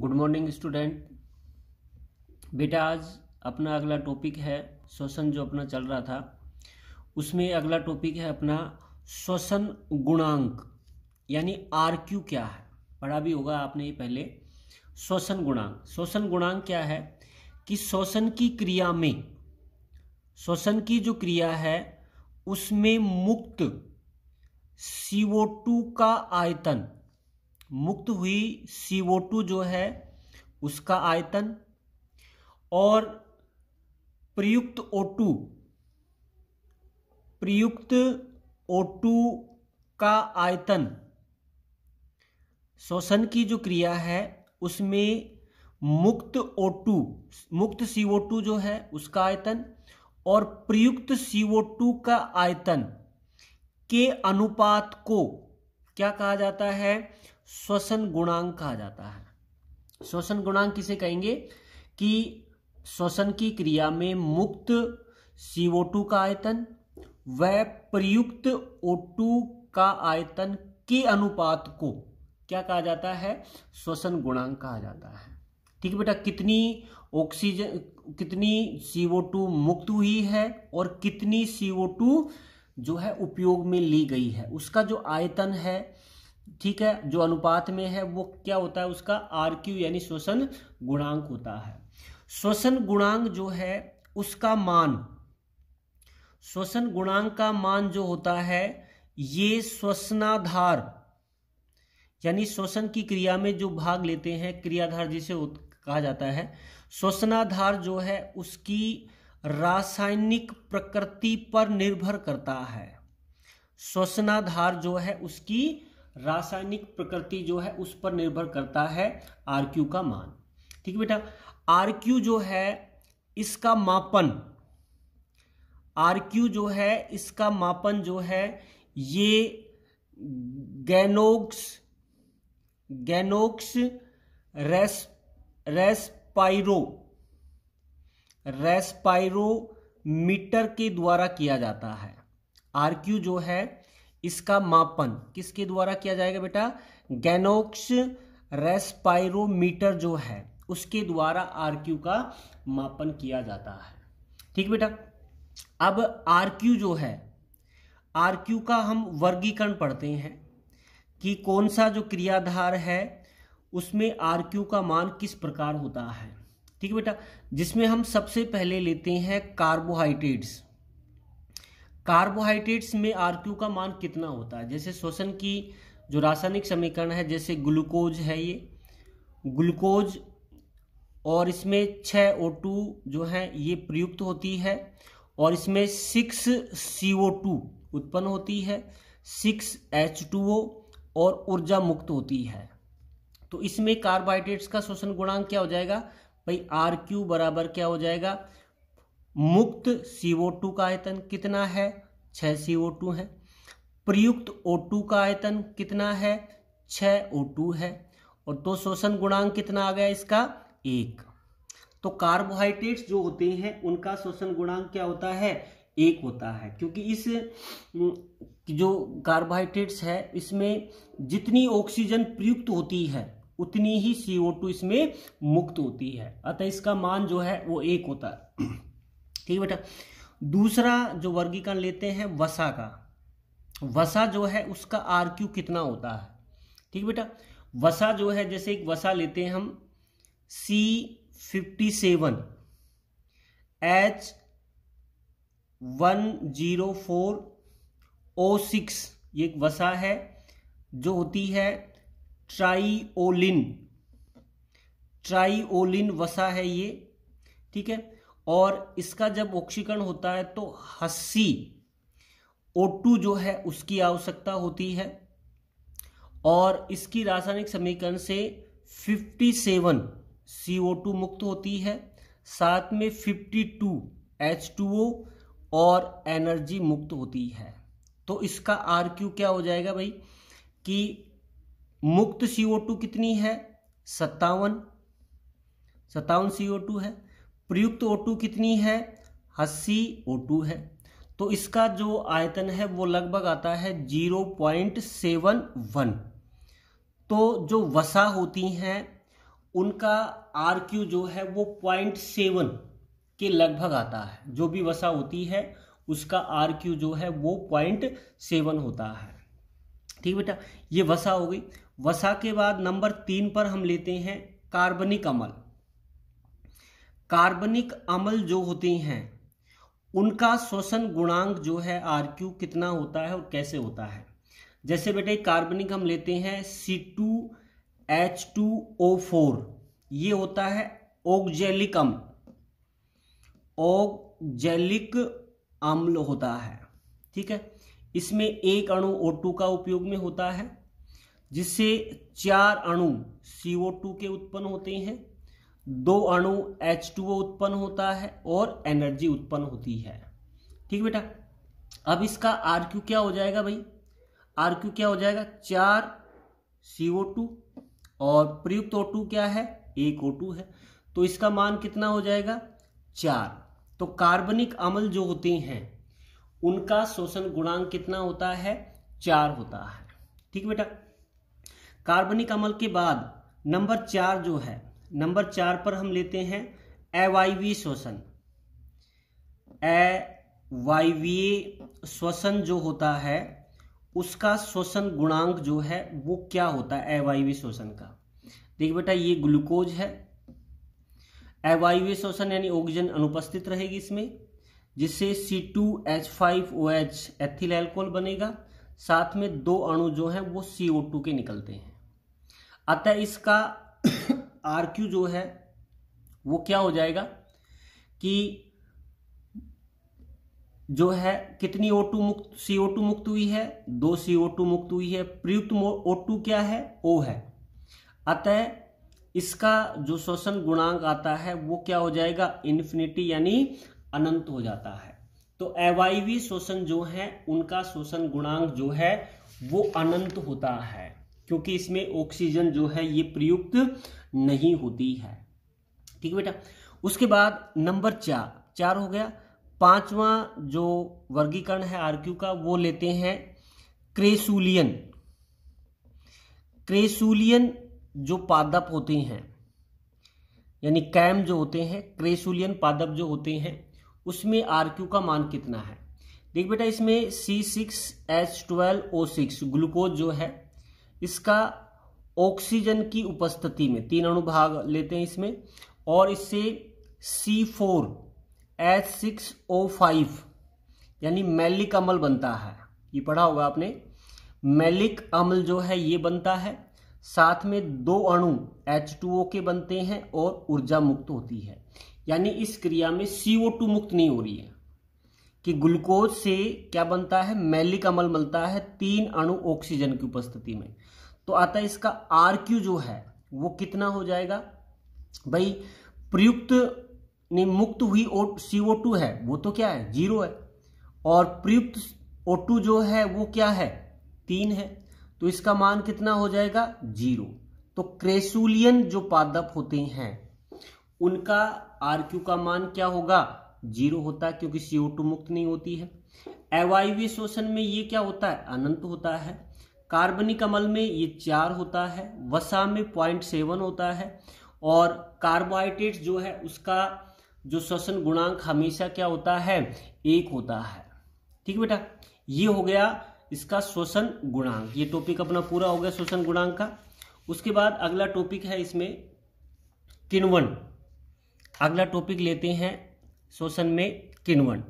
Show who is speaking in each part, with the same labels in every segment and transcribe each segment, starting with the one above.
Speaker 1: Good morning student बेटा आज अपना अगला टॉपिक है श्वसन जो अपना चल रहा था उसमें अगला टॉपिक है अपना श्वसन गुणांक यानी आर क्यू क्या है पढ़ा भी होगा आपने ये पहले श्वसन गुणांक श्वसन गुणांक क्या है कि श्वसन की क्रिया में श्वसन की जो क्रिया है उसमें मुक्त CO2 का आयतन मुक्त हुई टू जो है उसका आयतन और प्रयुक्त टू प्रयुक्त टू का आयतन शोषण की जो क्रिया है उसमें मुक्त टू मुक्त टू जो है उसका आयतन और प्रयुक्त टू का आयतन के अनुपात को क्या कहा जाता है श्वसन गुणांक कहा जाता है श्वसन गुणांक किसे कहेंगे कि श्वसन की क्रिया में मुक्त CO2 का आयतन व प्रयुक्त O2 का आयतन के अनुपात को क्या कहा जाता है श्वसन गुणांक कहा जाता है ठीक है बेटा कितनी ऑक्सीजन कितनी CO2 मुक्त हुई है और कितनी CO2 जो है उपयोग में ली गई है उसका जो आयतन है ठीक है जो अनुपात में है वो क्या होता है उसका आर क्यू यानी श्वसन गुणांक होता है श्वसन गुणांक जो है उसका मान श्वसन गुणांक का मान जो होता है ये श्वसनाधार यानी श्वसन की क्रिया में जो भाग लेते हैं क्रियाधार जिसे कहा जाता है श्वसनाधार जो है उसकी रासायनिक प्रकृति पर निर्भर करता है श्वसनाधार जो है उसकी रासायनिक प्रकृति जो है उस पर निर्भर करता है आर क्यू का मान ठीक है बेटा आर क्यू जो है इसका मापन आर क्यू जो है इसका मापन जो है ये गैनोक्स गैनोक्स रेस रेस्पायरो मीटर के द्वारा किया जाता है आर क्यू जो है इसका मापन किसके द्वारा किया जाएगा बेटा गैनोक्स रेस्पायरोमीटर जो है उसके द्वारा आर का मापन किया जाता है ठीक बेटा अब आर जो है आर का हम वर्गीकरण पढ़ते हैं कि कौन सा जो क्रियाधार है उसमें आर का मान किस प्रकार होता है ठीक बेटा जिसमें हम सबसे पहले लेते हैं कार्बोहाइड्रेट्स कार्बोहाइड्रेट्स में आर क्यू का मान कितना होता है जैसे श्वसन की जो रासायनिक समीकरण है जैसे ग्लूकोज है ये ग्लूकोज और इसमें छः ओ टू जो है ये प्रयुक्त होती है और इसमें सिक्स सी ओ टू उत्पन्न होती है सिक्स एच टू ओ और ऊर्जा मुक्त होती है तो इसमें कार्बोहाइड्रेट्स का शोषण गुणांक क्या हो जाएगा भाई आर क्यू बराबर क्या हो जाएगा मुक्त CO2 का आयतन कितना है ओ CO2 है प्रयुक्त O2 का आयतन कितना है ओ O2 है और तो शोषण गुणांक कितना आ गया इसका एक तो कार्बोहाइड्रेट्स जो होते हैं उनका शोषण गुणांक क्या होता है एक होता है क्योंकि इस जो कार्बोहाइड्रेट्स है इसमें जितनी ऑक्सीजन प्रयुक्त होती है उतनी ही CO2 इसमें मुक्त होती है अतः इसका मान जो है वो एक होता है ठीक बेटा दूसरा जो वर्गीकरण लेते हैं वसा का वसा जो है उसका आर क्यू कितना होता है ठीक है बेटा वसा जो है जैसे एक वसा लेते हैं हम C fifty seven H one zero four O six ये एक वसा है जो होती है ट्राईओलिन ट्राईओलिन वसा है ये ठीक है और इसका जब ऑक्सीकरण होता है तो हस्सी टू जो है उसकी आवश्यकता होती है और इसकी रासायनिक समीकरण से 57 CO2 मुक्त होती है साथ में 52 H2O और एनर्जी मुक्त होती है तो इसका आर क्यू क्या हो जाएगा भाई कि मुक्त CO2 कितनी है सत्तावन सत्तावन CO2 है प्रयुक्त ओ टू कितनी है अस्सी ओ टू है तो इसका जो आयतन है वो लगभग आता है जीरो पॉइंट सेवन वन तो जो वसा होती हैं उनका आर क्यू जो है वो पॉइंट सेवन के लगभग आता है जो भी वसा होती है उसका आर क्यू जो है वो पॉइंट सेवन होता है ठीक बेटा ये वसा हो गई वसा के बाद नंबर तीन पर हम लेते हैं कार्बनिक अमल कार्बनिक अम्ल जो होते हैं उनका श्वसन गुणांक जो है आर क्यू कितना होता है और कैसे होता है जैसे बेटे कार्बनिक हम लेते हैं C two H two O four ये होता है ओगजेलिक अम्ल ओगजेलिक अम्ल होता है ठीक है इसमें एक अणु ओ टू का उपयोग में होता है जिससे चार अणु टू के उत्पन्न होते हैं दो अणु H2O उत्पन्न होता है और एनर्जी उत्पन्न होती है ठीक बेटा अब इसका आर क्यू क्या हो जाएगा भाई आर क्यू क्या हो जाएगा चार ओ टू और प्रयुक्त ओ टू क्या है एक ओ टू है तो इसका मान कितना हो जाएगा चार तो कार्बनिक अम्ल जो होते हैं उनका शोषण गुणांक कितना होता है चार होता है ठीक बेटा कार्बनिक अम्ल के बाद नंबर चार जो है नंबर चार पर हम लेते हैं एवाईवी श्वसन ए श्वसन जो होता है उसका श्वसन गुणांक जो है वो क्या होता है अवायवीय श्वसन का देखिए बेटा ये ग्लूकोज है अवायवीय श्वसन यानी ऑक्सीजन अनुपस्थित रहेगी इसमें जिससे C two H five O H ethyl alcohol बनेगा साथ में दो अणु जो है वो सी ओ टू के निकलते हैं अतः इसका आर क्यू जो है वो क्या हो जाएगा कि जो है कितनी ओ टू मुक्त सी टू मुक्त हुई है दो सीओ टू मुक्त हुई है प्रयुक्त ओ टू क्या है ओ है अतः इसका जो शोषण गुणांक आता है वो क्या हो जाएगा इन्फिनिटी यानी अनंत हो जाता है तो एवाईवी शोषण जो है उनका शोषण गुणांक जो है वो अनंत होता है क्योंकि इसमें ऑक्सीजन जो है ये प्रयुक्त नहीं होती है ठीक बेटा उसके बाद नंबर चार चार हो गया पांचवा जो वर्गीकरण है आरक्यू का वो लेते हैं क्रेसुलियन क्रेसुलियन जो पादप होते हैं यानी कैम जो होते हैं क्रेसुलियन पादप जो होते हैं उसमें आरक्यू का मान कितना है देख बेटा इसमें C six H twelve O six glucose जो है इसका ऑक्सीजन की उपस्थिति में तीन अणु भाग लेते हैं इसमें और इससे C four H six O five यानी मैलिक अम्ल बनता है ये पढ़ा होगा आपने मैलिक अम्ल जो है ये बनता है साथ में दो अणु एच टू ओ के बनते हैं और ऊर्जा मुक्त होती है यानी इस क्रिया में टू मुक्त नहीं हो रही है कि ग्लूकोज से क्या बनता है मैलिक अम्ल बनता है तीन अणु ऑक्सीजन की उपस्थिति में तो आता है इसका आर क्यू जो है वो कितना हो जाएगा भाई प्रयुक्त ने मुक्त हुई सीओ टू है वो तो क्या है जीरो है और प्रयुक्त ओ टू जो है वो क्या है तीन है तो इसका मान कितना हो जाएगा जीरो तो क्रेसुलियन जो पादप होते हैं उनका आर क्यू का मान क्या होगा जीरो होता है क्योंकि सीओ टू मुक्त नहीं होती है एवाईवी शोषण में ये क्या होता है अनंत होता है कार्बनिक अमल में ये चार होता है वसा में पॉइंट सेवन होता है और कार्बोहाइड्रेट जो है उसका जो श्वसन गुणांक हमेशा क्या होता है एक होता है ठीक बेटा ये हो गया इसका श्वसन गुणांक ये टॉपिक अपना पूरा हो गया श्वसन गुणांक का उसके बाद अगला टॉपिक है इसमें किनवन अगला टॉपिक लेते हैं श्वसन में किनवन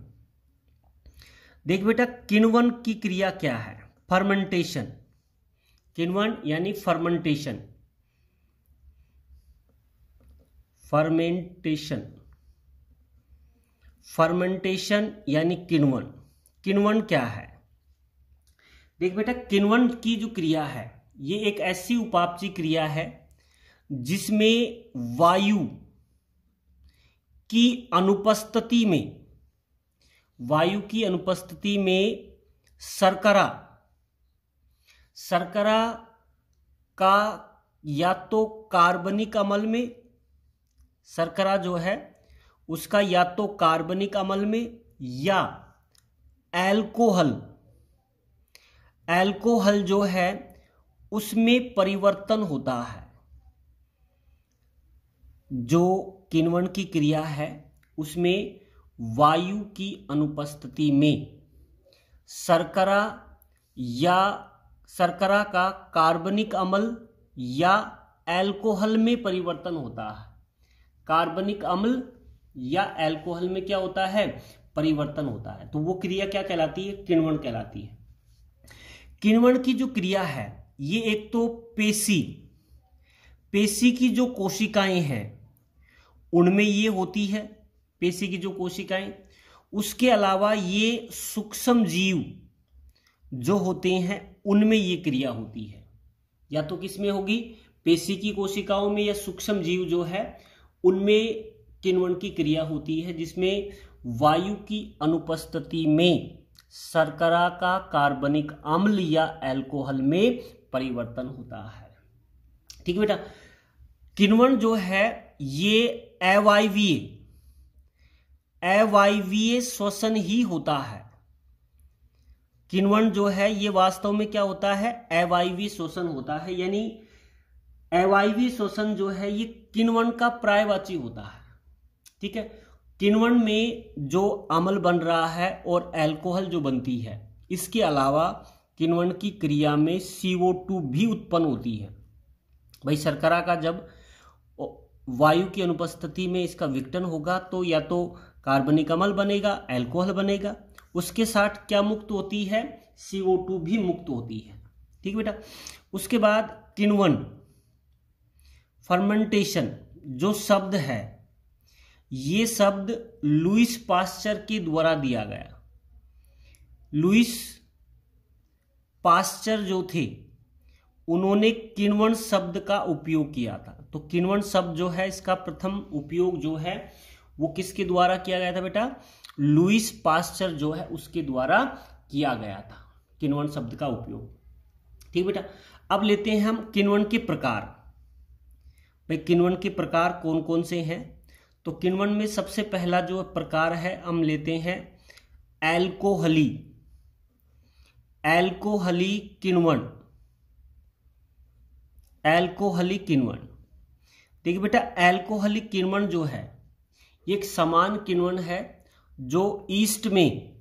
Speaker 1: देख बेटा किनवन की क्रिया क्या है फर्मेंटेशन किनवन यानी फर्मेंटेशन फर्मेंटेशन फर्मेंटेशन यानी किनवन किनवन क्या है देख बेटा किनवन की जो क्रिया है ये एक ऐसी उपापची क्रिया है जिसमें वायु की अनुपस्थिति में वायु की अनुपस्थिति में सरकरा शर्करा का या तो कार्बनिक अमल में शर्करा जो है उसका या तो कार्बनिक अमल में या एल्कोहल एल्कोहल जो है उसमें परिवर्तन होता है जो किण्वन की क्रिया है उसमें वायु की अनुपस्थिति में शर्करा या शर्करा का कार्बनिक अम्ल या एल्कोहल में परिवर्तन होता है कार्बनिक अम्ल या एल्कोहल में क्या होता है परिवर्तन होता है तो वो क्रिया क्या कहलाती है किण्वन कहलाती है किण्वन की जो क्रिया है ये एक तो पेशी पेशी की जो कोशिकाएं हैं उनमें ये होती है पेशी की जो कोशिकाएं उसके अलावा ये सूक्ष्म जीव जो होते हैं उनमें ये क्रिया होती है या तो किसमें होगी पेशी की कोशिकाओं में या सूक्ष्म जीव जो है उनमें किण्वन की क्रिया होती है जिसमें वायु की अनुपस्थिति में शर्करा का कार्बनिक अम्ल या एल्कोहल में परिवर्तन होता है ठीक बेटा किण्वन जो है ये एवाईवीए एवाईवीए श्वसन ही होता है किनवन जो है ये वास्तव में क्या होता है एवाईवी शोषण होता है यानी एवाईवी शोषण जो है ये किनवन का प्रायवाची होता है ठीक है किनवन में जो अमल बन रहा है और एल्कोहल जो बनती है इसके अलावा किनवन की क्रिया में सीओ टू भी उत्पन्न होती है भाई शर्करा का जब वायु की अनुपस्थिति में इसका विघटन होगा तो या तो कार्बनिक अमल बनेगा एल्कोहल बनेगा उसके साथ क्या मुक्त होती है सीओ टू भी मुक्त होती है ठीक बेटा उसके बाद किण्वन फर्मेंटेशन जो शब्द है ये शब्द लुइस पास्चर के द्वारा दिया गया लुइस पास्चर जो थे उन्होंने किण्वन शब्द का उपयोग किया था तो किण्वन शब्द जो है इसका प्रथम उपयोग जो है वो किसके द्वारा किया गया था बेटा लुइस पास्चर जो है उसके द्वारा किया गया था किनवन शब्द का उपयोग ठीक बेटा अब लेते हैं हम किनवन के प्रकार भाई किनवन के प्रकार कौन कौन से हैं तो किनवन में सबसे पहला जो प्रकार है हम लेते हैं एल्कोहली एल्कोहली किनवन एल्कोहली किनवन देखिए बेटा एल्कोहली किनवन जो है एक समान किनवन है जो ईस्ट में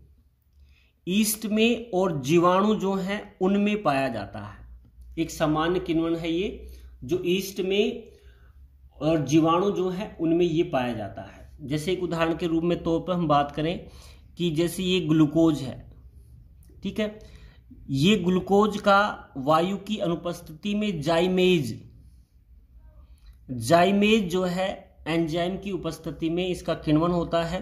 Speaker 1: ईस्ट में और जीवाणु जो हैं उनमें पाया जाता है एक सामान्य किन्वन है ये जो ईस्ट में और जीवाणु जो है उनमें ये पाया जाता है जैसे एक उदाहरण के रूप में तौर पर हम बात करें कि जैसे ये ग्लूकोज है ठीक है ये ग्लूकोज का वायु की अनुपस्थिति में जाइमेज जाइमेज जो है एंजाइम की उपस्थिति में इसका किण्वन होता है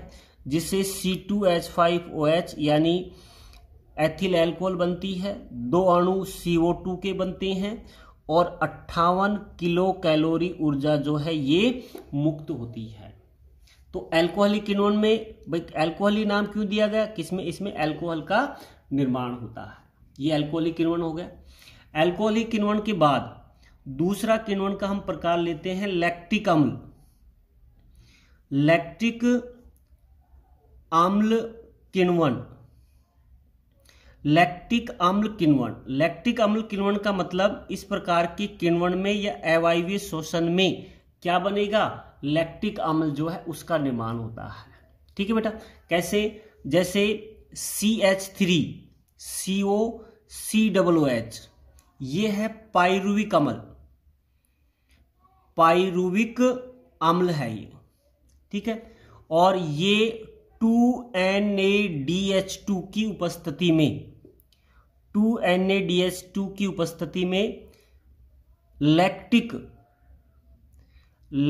Speaker 1: जिससे C two H five O H यानी एथिल एल्कोहल बनती है दो अणु सी ओ टू के बनते हैं और अट्ठावन किलो कैलोरी ऊर्जा जो है ये मुक्त होती है तो एल्कोहलिक किनोन में भाई एल्कोहली नाम क्यों दिया गया किसमें इसमें एल्कोहल का निर्माण होता है ये एल्कोहली किनवन हो गया एल्कोहलिक किनवन के बाद दूसरा किण्वन का हम प्रकार लेते हैं लैक्टिक अम्ल लैक्टिक अम्ल किनवन लैक्टिक अम्ल किनवन लैक्टिक अम्ल किनवन का मतलब इस प्रकार के किनवन में या एवाईवी शोषण में क्या बनेगा लैक्टिक अम्ल जो है उसका निर्माण होता है ठीक है बेटा कैसे जैसे C H three C O C double O H ये है पायरुविक अम्ल पायरुविक अम्ल है ये ठीक है और ये two N A D H two की उपस्थिति में two N A D H two की उपस्थिति में लैक्टिक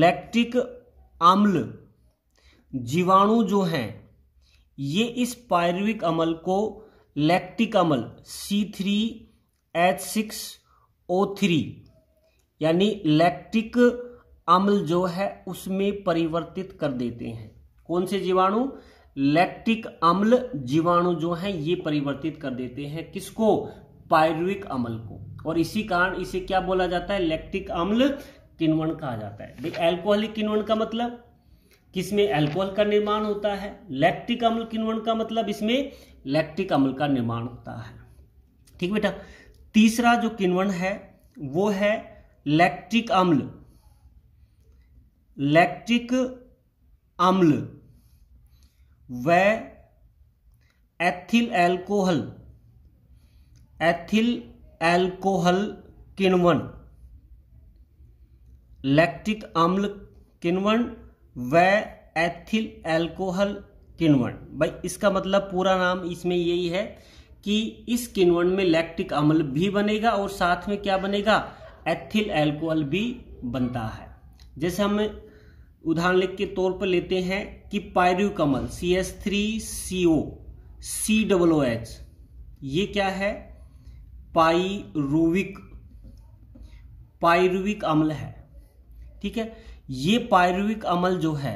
Speaker 1: लैक्टिक अम्ल जीवाणु जो हैं ये इस पायरविक अमल को लैक्टिक अमल C three H six O three यानी लैक्टिक अम्ल जो है उसमें परिवर्तित कर देते हैं कौन से जीवाणु लैक्टिक अम्ल जीवाणु जो है ये परिवर्तित कर देते हैं किसको पायरुविक अम्ल को और इसी कारण इसे क्या बोला जाता है लैक्टिक अम्ल किण्वन कहा जाता है एल्कोहलिक किण्वन का मतलब किसमें एल्कोहल का निर्माण होता है लैक्टिक अम्ल किण्वन का मतलब इसमें लैक्टिक अम्ल का निर्माण होता है ठीक बेटा तीसरा जो किण्वन है वो है लैक्टिक अम्ल लैक्टिक अम्ल व एथिल एल्कोहल एथिल एल्कोहल किनवन लैक्टिक अम्ल किनवन व एथिल एल्कोहल किनवन भाई इसका मतलब पूरा नाम इसमें यही है कि इस किनवन में लैक्टिक अम्ल भी बनेगा और साथ में क्या बनेगा एथिल एल्कोहल भी बनता है जैसे हम उदाहरण लिख के तौर पर लेते हैं कि पायरू कमल C S three C O C double O H ये क्या है पायरुविक पायरुविक अम्ल है ठीक है ये पायरुविक अम्ल जो है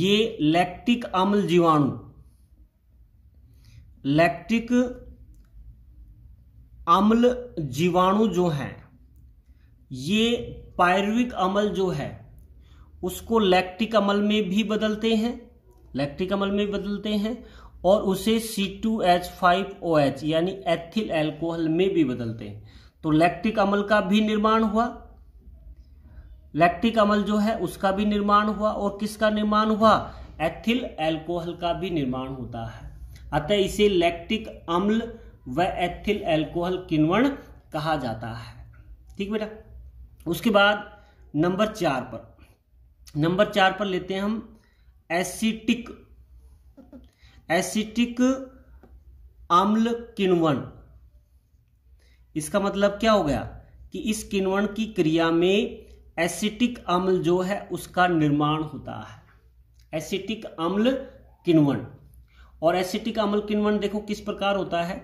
Speaker 1: ये लैक्टिक अम्ल जीवाणु लैक्टिक अम्ल जीवाणु जो है ये पायरुविक अम्ल जो है उसको लैक्टिक अमल में भी बदलते हैं लैक्टिक अमल में बदलते हैं और उसे C two H five O H यानी एथिल एल्कोहल में भी बदलते हैं तो लैक्टिक अमल का भी निर्माण हुआ लैक्टिक अमल जो है उसका भी निर्माण हुआ और किसका निर्माण हुआ एथिल एल्कोहल का भी निर्माण होता है अतः इसे लैक्टिक अम्ल व एथिल एल्कोहल किन्वण कहा जाता है ठीक बेटा उसके बाद नंबर चार पर नंबर चार पर लेते हैं हम एसिटिक एसिटिक अम्ल किनवन इसका मतलब क्या हो गया कि इस किनवन की क्रिया में एसिटिक अम्ल जो है उसका निर्माण होता है एसिटिक अम्ल किनवन और एसिटिक अम्ल किनवन देखो किस प्रकार होता है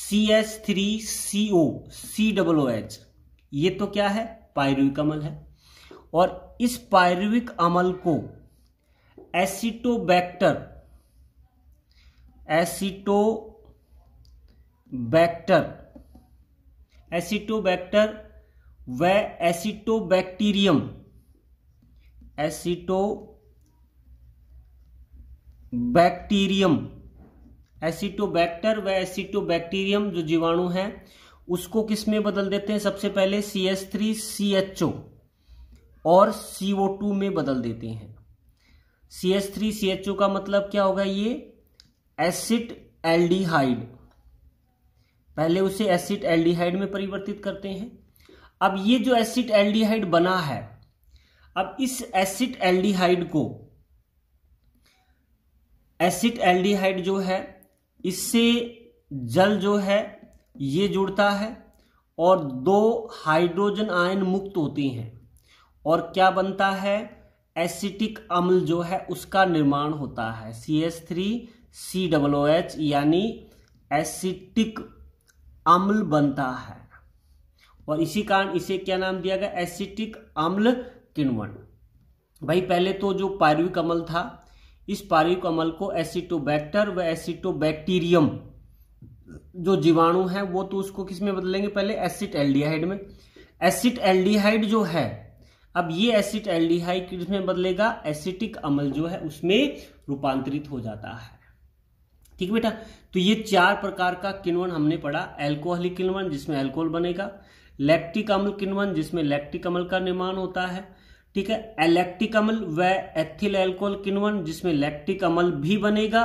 Speaker 1: C S three C O C double O H ये तो क्या है पायरुविक अम्ल है और इस पायरुविक अमल को एसिटोबैक्टर एसिटोबैक्टर एसिटोबैक्टर व एसिटोबैक्टीरियम एसिटो बैक्टीरियम एसिटोबैक्टर व एसिटोबैक्टीरियम जो जीवाणु है उसको किस में बदल देते हैं सबसे पहले C S three C H O और CO2 में बदल देते हैं C H three C H O का मतलब क्या होगा ये एसिड एल्डिहाइड पहले उसे एसिड एल्डिहाइड में परिवर्तित करते हैं अब ये जो एसिड एल्डिहाइड बना है अब इस एसिड एल्डिहाइड को एसिड एल्डिहाइड जो है इससे जल जो है ये जुड़ता है और दो हाइड्रोजन आयन मुक्त होती हैं और क्या बनता है एसिटिक अम्ल जो है उसका निर्माण होता है C S three C double O H यानी एसिटिक अम्ल बनता है और इसी कारण इसे क्या नाम दिया गया एसिटिक अम्ल किण्वन भाई पहले तो जो पारविक अमल था इस पार्विक अमल को एसिटोबैक्टर व एसिटोबैक्टीरियम जो जीवाणु है वो तो उसको किसमें बदलेंगे पहले एसिड एल्डिहाइड में एसिड एल्डिहाइड जो है अब ये एसिड एल्डिहाइड किस में बदलेगा एसिटिक अमल जो है उसमें रूपांतरित हो जाता है ठीक बेटा तो ये चार प्रकार का किण्वन हमने पढ़ा एल्कोहलिक किण्वन जिसमें एल्कोहल बनेगा लैक्टिक अम्ल किण्वन जिसमें लैक्टिक अम्ल का निर्माण होता है ठीक है एलेक्टिक अम्ल व एथिल एल्कोहल किण्वन जिसमें लैक्टिक अम्ल भी बनेगा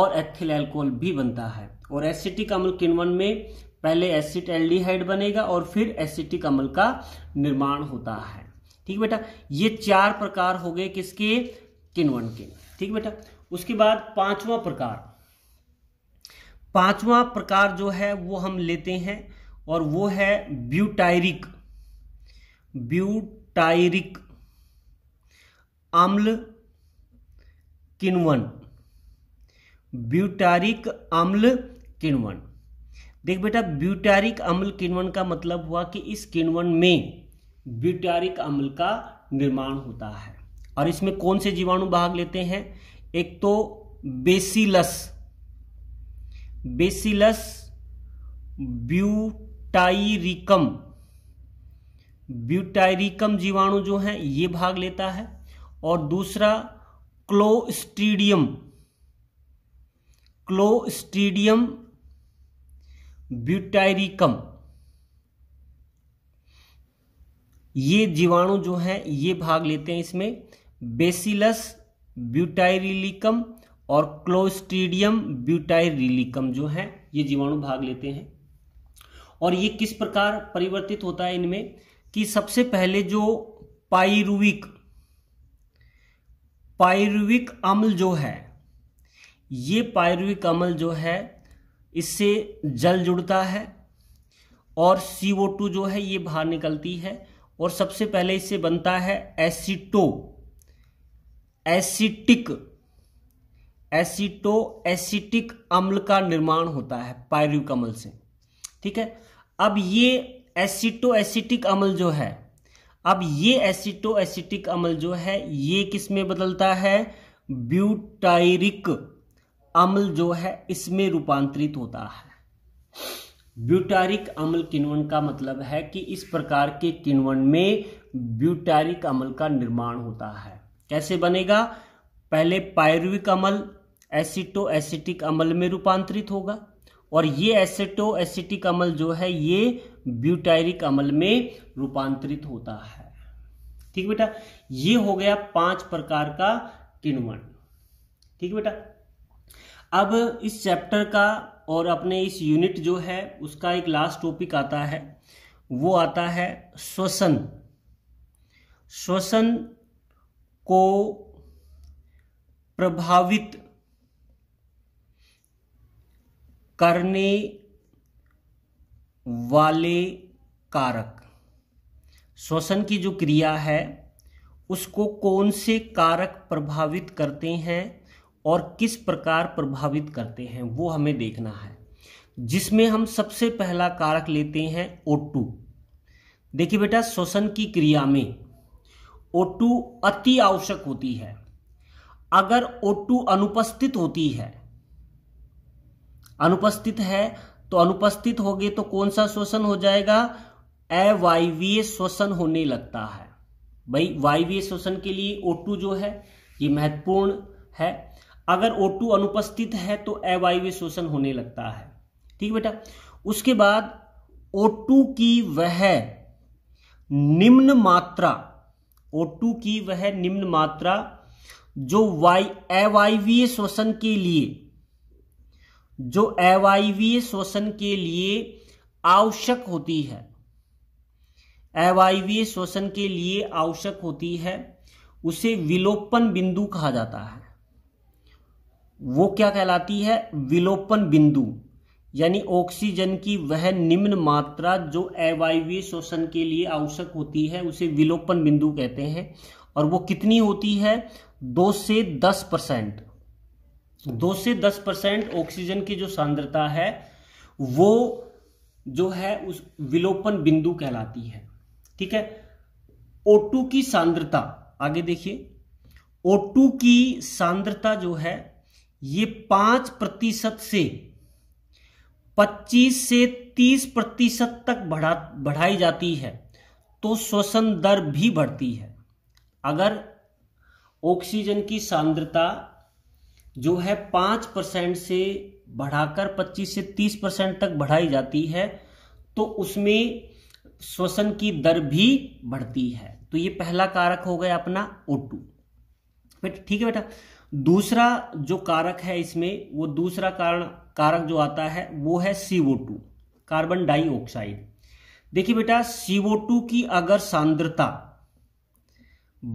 Speaker 1: और एथिल एल्कोहल भी बनता है और एसिटिक अम्ल किण्वन में पहले एसिड एल्डिहाइड बनेगा और फिर एसिटिक अम्ल का निर्माण होता है ठीक बेटा ये चार प्रकार हो गए किसके किनवन के ठीक बेटा उसके बाद पांचवा प्रकार पांचवा प्रकार जो है वो हम लेते हैं और वो है ब्यूटायरिक ब्यूटायरिक अम्ल किनवन ब्यूटारिक अम्ल किनवन देख बेटा ब्यूटारिक अम्ल किनवन का मतलब हुआ कि इस किनवन में ब्यूटारिक अम्ल का निर्माण होता है और इसमें कौन से जीवाणु भाग लेते हैं एक तो बेसिलस बेसिलस ब्यूटाइरिकम ब्यूटाइरिकम जीवाणु जो है ये भाग लेता है और दूसरा क्लोस्टीडियम क्लोस्टीडियम ब्यूटाइरिकम ये जीवाणु जो हैं ये भाग लेते हैं इसमें बेसिलस ब्यूटाइरिलिकम और क्लोस्टीडियम ब्यूटाइरिलिकम जो है ये जीवाणु भाग लेते हैं और ये किस प्रकार परिवर्तित होता है इनमें कि सबसे पहले जो पाइरुविक पाइरुविक अम्ल जो है ये पाइरुविक अम्ल जो है इससे जल जुड़ता है और CO2 जो है ये बाहर निकलती है और सबसे पहले इससे बनता है एसिटो एसिटिक एसिटो एसिटिक अम्ल का निर्माण होता है पायरुकमल से ठीक है अब ये एसिटो एसिटिक अम्ल जो है अब ये एसिटो एसिटिक अम्ल जो है ये किस में बदलता है ब्यूटायरिक अम्ल जो है इसमें रूपांतरित होता है ब्यूटारिक अम्ल किनवन का मतलब है कि इस प्रकार के किनवन में ब्यूटारिक अम्ल का निर्माण होता है कैसे बनेगा पहले पायरुविक अम्ल एसिटो एसिटिक अम्ल में रूपांतरित होगा और ये एसिटो एसिटिक अम्ल जो है ये ब्यूटारिक अम्ल में रूपांतरित होता है ठीक बेटा ये हो गया पांच प्रकार का किनवन ठीक बेटा अब इस चैप्टर का और अपने इस यूनिट जो है उसका एक लास्ट टॉपिक आता है वो आता है श्वसन श्वसन को प्रभावित करने वाले कारक श्वसन की जो क्रिया है उसको कौन से कारक प्रभावित करते हैं और किस प्रकार प्रभावित करते हैं वो हमें देखना है जिसमें हम सबसे पहला कारक लेते हैं ओ देखिए बेटा श्वसन की क्रिया में ओ अति आवश्यक होती है अगर ओ अनुपस्थित होती है अनुपस्थित है तो अनुपस्थित होगी तो कौन सा श्वसन हो जाएगा अवायवीय श्वसन होने लगता है भाई वायवीय श्वसन के लिए ओ जो है ये महत्वपूर्ण है अगर O2 अनुपस्थित है तो अवायवीय शोषण होने लगता है ठीक बेटा उसके बाद O2 की वह निम्न मात्रा O2 की वह निम्न मात्रा जो वाई अवायवीय शोषण के लिए जो अवायवीय शोषण के लिए आवश्यक होती है अवायवीय शोषण के लिए आवश्यक होती है उसे विलोपन बिंदु कहा जाता है वो क्या कहलाती है विलोपन बिंदु यानी ऑक्सीजन की वह निम्न मात्रा जो एवाईवी शोषण के लिए आवश्यक होती है उसे विलोपन बिंदु कहते हैं और वो कितनी होती है दो से दस परसेंट दो से दस परसेंट ऑक्सीजन की जो सांद्रता है वो जो है उस विलोपन बिंदु कहलाती है ठीक है O2 की सांद्रता आगे देखिए O2 की सांद्रता जो है ये पांच प्रतिशत से पच्चीस से तीस प्रतिशत तक बढ़ा बढ़ाई जाती है तो श्वसन दर भी बढ़ती है अगर ऑक्सीजन की सांद्रता जो है पांच परसेंट से बढ़ाकर पच्चीस से तीस परसेंट तक बढ़ाई जाती है तो उसमें श्वसन की दर भी बढ़ती है तो ये पहला कारक हो गया अपना ओ टू बेटा ठीक है बेटा दूसरा जो कारक है इसमें वो दूसरा कारण कारक जो आता है वो है सीओ टू कार्बन डाइऑक्साइड देखिए बेटा सीओ टू की अगर सांद्रता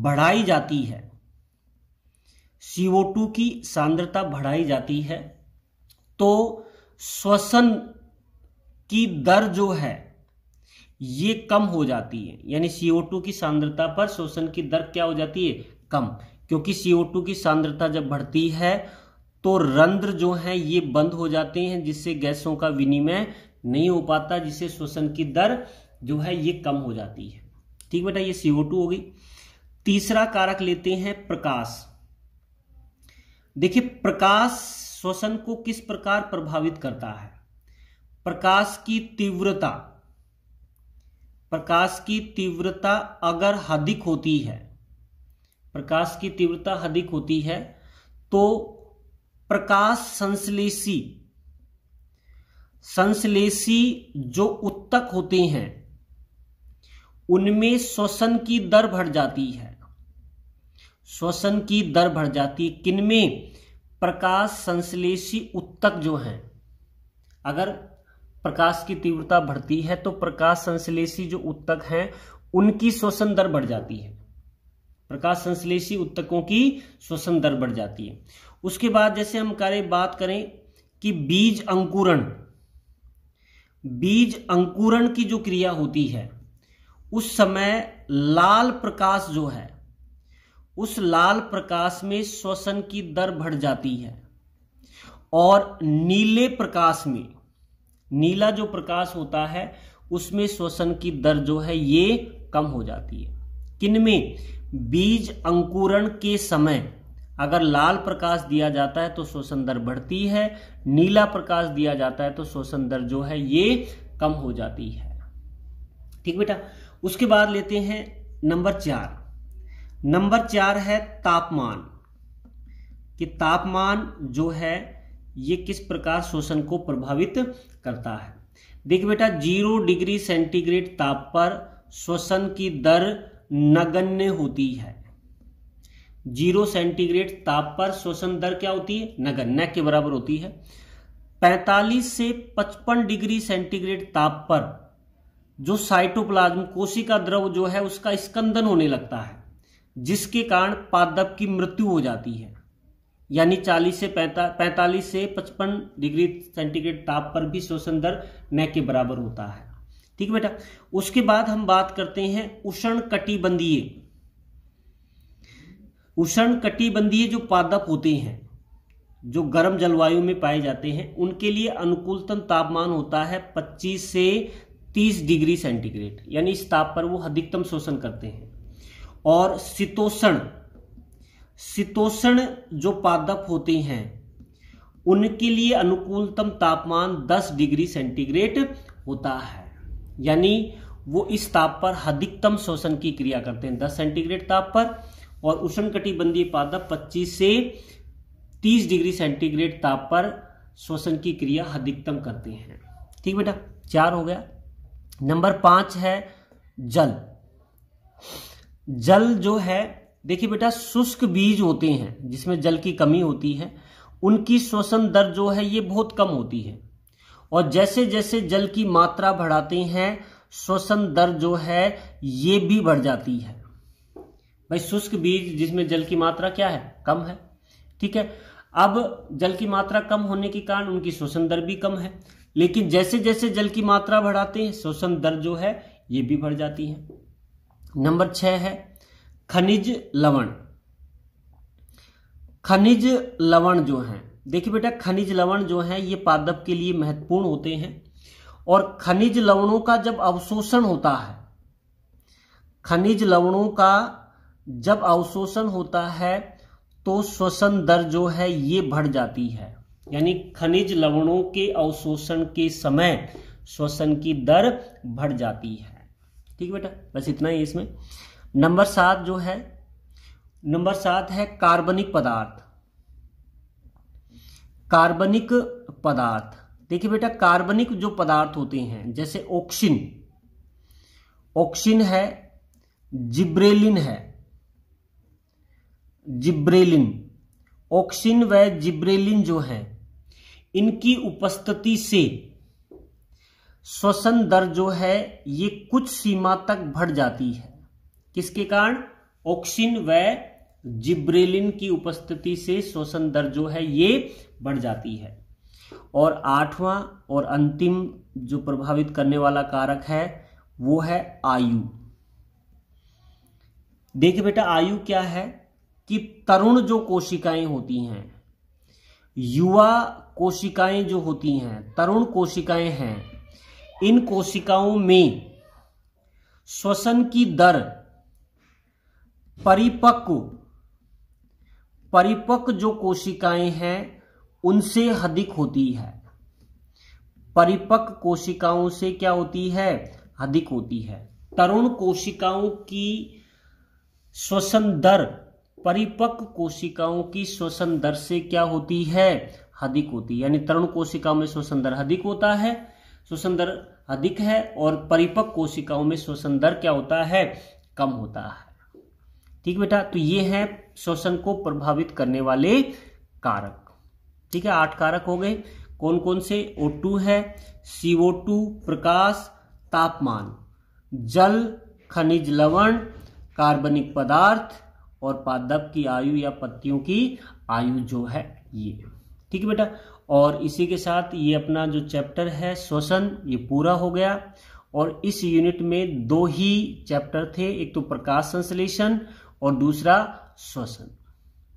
Speaker 1: बढ़ाई जाती है सीओ टू की सांद्रता बढ़ाई जाती है तो श्वसन की दर जो है ये कम हो जाती है यानी सीओ टू की सांद्रता पर श्वसन की दर क्या हो जाती है कम क्योंकि CO2 की सांद्रता जब बढ़ती है तो रंध्र जो है ये बंद हो जाते हैं जिससे गैसों का विनिमय नहीं हो पाता जिससे श्वसन की दर जो है ये कम हो जाती है ठीक बेटा ये CO2 हो गई तीसरा कारक लेते हैं प्रकाश देखिए प्रकाश श्वसन को किस प्रकार प्रभावित करता है प्रकाश की तीव्रता प्रकाश की तीव्रता अगर अधिक होती है प्रकाश की तीव्रता अधिक होती है तो प्रकाश संश्लेषी संश्लेषी जो उत्तक होते हैं उनमें श्वसन की दर बढ़ जाती है श्वसन की दर बढ़ जाती है किनमें प्रकाश संश्लेषी उत्तक जो हैं अगर प्रकाश की तीव्रता बढ़ती है तो प्रकाश संश्लेषी जो उत्तक हैं उनकी श्वसन दर बढ़ जाती है प्रकाश संश्लेषी उत्तकों की श्वसन दर बढ़ जाती है उसके बाद जैसे हम कार्य बात करें कि बीज अंकुरण बीज अंकुरण की जो क्रिया होती है उस समय लाल प्रकाश जो है उस लाल प्रकाश में श्वसन की दर बढ़ जाती है और नीले प्रकाश में नीला जो प्रकाश होता है उसमें श्वसन की दर जो है ये कम हो जाती है किन में बीज अंकुरण के समय अगर लाल प्रकाश दिया जाता है तो शोषण दर बढ़ती है नीला प्रकाश दिया जाता है तो शोषण दर जो है ये कम हो जाती है ठीक बेटा उसके बाद लेते हैं नंबर चार नंबर चार है तापमान कि तापमान जो है ये किस प्रकार शोषण को प्रभावित करता है देखिए बेटा जीरो डिग्री सेंटीग्रेड ताप पर श्वसन की दर नगण्य होती है जीरो सेंटीग्रेड ताप पर श्वसन दर क्या होती है नगण्य के बराबर होती है 45 से 55 डिग्री सेंटीग्रेड ताप पर जो साइटोप्लाज्म कोशिका द्रव जो है उसका स्कंदन होने लगता है जिसके कारण पादप की मृत्यु हो जाती है यानी 40 से 45 से 55 डिग्री सेंटीग्रेड ताप पर भी श्वसन दर न के बराबर होता है ठीक है बेटा उसके बाद हम बात करते हैं उष्ण कटिबंधीय उष्ण कटिबंधीय जो पादप होते हैं जो गर्म जलवायु में पाए जाते हैं उनके लिए अनुकूलतम तापमान होता है 25 से 30 डिग्री सेंटीग्रेड यानी इस ताप पर वो अधिकतम शोषण करते हैं और शीतोषण शीतोषण जो पादप होते हैं उनके लिए अनुकूलतम तापमान 10 डिग्री सेंटीग्रेड होता है यानी वो इस ताप पर अधिकतम शोषण की क्रिया करते हैं 10 सेंटीग्रेड ताप पर और उष्ण कटिबंधीय पादप 25 से 30 डिग्री सेंटीग्रेड ताप पर शोषण की क्रिया अधिकतम करते हैं ठीक बेटा चार हो गया नंबर पांच है जल जल जो है देखिए बेटा शुष्क बीज होते हैं जिसमें जल की कमी होती है उनकी श्वसन दर जो है ये बहुत कम होती है और जैसे जैसे जल की मात्रा बढ़ाते हैं श्वसन दर जो है ये भी बढ़ जाती है भाई शुष्क बीज जिसमें जल की मात्रा क्या है कम है ठीक है अब जल की मात्रा कम होने के कारण उनकी शोषण दर भी कम है लेकिन जैसे जैसे जल की मात्रा बढ़ाते हैं शोषण दर जो है ये भी बढ़ जाती है नंबर छह है खनिज लवण खनिज लवण जो है देखिए बेटा खनिज लवण जो है ये पादप के लिए महत्वपूर्ण होते हैं और खनिज लवणों का जब अवशोषण होता है खनिज लवणों का जब अवशोषण होता है तो श्वसन दर जो है ये बढ़ जाती है यानी खनिज लवणों के अवशोषण के समय श्वसन की दर बढ़ जाती है ठीक है बेटा बस इतना ही इसमें नंबर सात जो है नंबर सात है कार्बनिक पदार्थ कार्बनिक पदार्थ देखिए बेटा कार्बनिक जो पदार्थ होते हैं जैसे ऑक्सीन ऑक्सीन है जिब्रेलिन है जिब्रेलिन ऑक्सीन व जिब्रेलिन जो है इनकी उपस्थिति से श्वसन दर जो है ये कुछ सीमा तक बढ़ जाती है किसके कारण ऑक्सीन व जिब्रेलिन की उपस्थिति से श्वसन दर जो है ये बढ़ जाती है और आठवां और अंतिम जो प्रभावित करने वाला कारक है वो है आयु देखिए बेटा आयु क्या है कि तरुण जो कोशिकाएं होती हैं युवा कोशिकाएं जो होती हैं तरुण कोशिकाएं हैं इन कोशिकाओं में श्वसन की दर परिपक्व परिपक्व जो कोशिकाएं हैं उनसे अधिक होती है परिपक्व कोशिकाओं से क्या होती है अधिक होती है तरुण कोशिकाओं की श्वसन दर परिपक्व कोशिकाओं की श्वसन दर से क्या होती है अधिक होती है यानी तरुण कोशिकाओं में श्वसन दर अधिक होता है श्वसन दर अधिक है और परिपक्व कोशिकाओं में श्वसन दर क्या होता है कम होता है ठीक बेटा तो ये है श्वसन को प्रभावित करने वाले कारक ठीक है आठ कारक हो गए कौन कौन से टू है टू प्रकाश तापमान जल खनिज लवण कार्बनिक पदार्थ और पादप की आयु या पत्तियों की आयु जो है ये ठीक है बेटा और इसी के साथ ये अपना जो चैप्टर है श्वसन ये पूरा हो गया और इस यूनिट में दो ही चैप्टर थे एक तो प्रकाश संश्लेषण और दूसरा श्वसन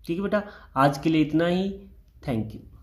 Speaker 1: ठीक है बेटा आज के लिए इतना ही Thank you.